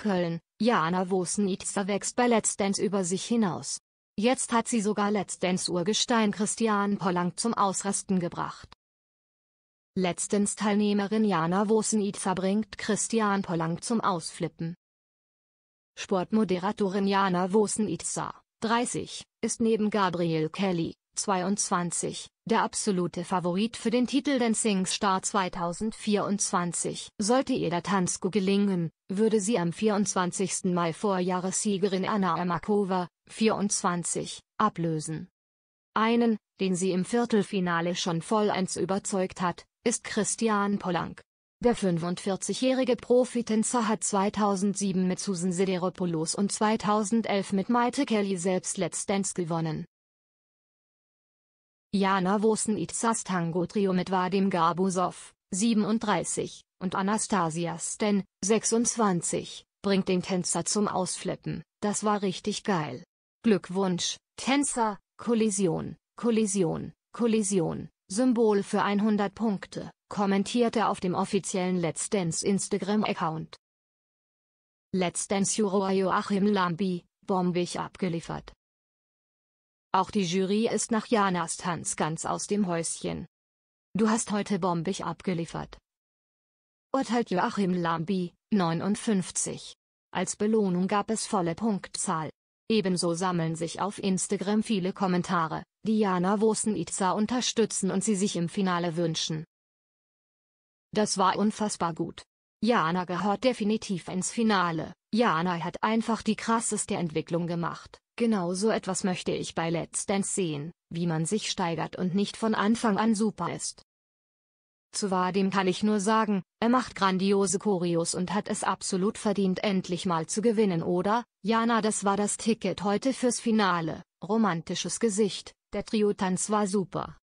Köln, Jana Wosnitzer wächst bei Let's Dance über sich hinaus. Jetzt hat sie sogar Let's Dance Urgestein Christian Pollank zum Ausrasten gebracht. Letztens Teilnehmerin Jana Wosnitzer bringt Christian Pollank zum Ausflippen. Sportmoderatorin Jana Wosnitzer, 30, ist neben Gabriel Kelly, 22, der absolute Favorit für den Titel Dancing Star 2024. Sollte ihr der Tanzko gelingen, würde sie am 24. Mai Vorjahressiegerin Anna Amakova, 24, ablösen. Einen, den sie im Viertelfinale schon vollends überzeugt hat, ist Christian Polank. Der 45-jährige Profitänzer hat 2007 mit Susan Sederopoulos und 2011 mit Maite Kelly selbst Let's Dance gewonnen. Jana Wosnitsastango-Trio mit Vadim Gabusov, 37, und Anastasia Sten, 26, bringt den Tänzer zum Ausflippen, das war richtig geil. Glückwunsch, Tänzer, Kollision, Kollision, Kollision, Symbol für 100 Punkte, kommentierte auf dem offiziellen Let's Dance Instagram-Account. Let's Dance Juror Joachim Lambi, bombig abgeliefert. Auch die Jury ist nach Janas Tanz ganz aus dem Häuschen. Du hast heute bombig abgeliefert. Urteilt Joachim Lambi, 59. Als Belohnung gab es volle Punktzahl. Ebenso sammeln sich auf Instagram viele Kommentare, die Jana Wosen Itza unterstützen und sie sich im Finale wünschen. Das war unfassbar gut. Jana gehört definitiv ins Finale. Jana hat einfach die krasseste Entwicklung gemacht, Genau so etwas möchte ich bei Let's Dance sehen, wie man sich steigert und nicht von Anfang an super ist. Zu Vadim kann ich nur sagen, er macht grandiose Choreos und hat es absolut verdient endlich mal zu gewinnen oder, Jana das war das Ticket heute fürs Finale, romantisches Gesicht, der Trio-Tanz war super.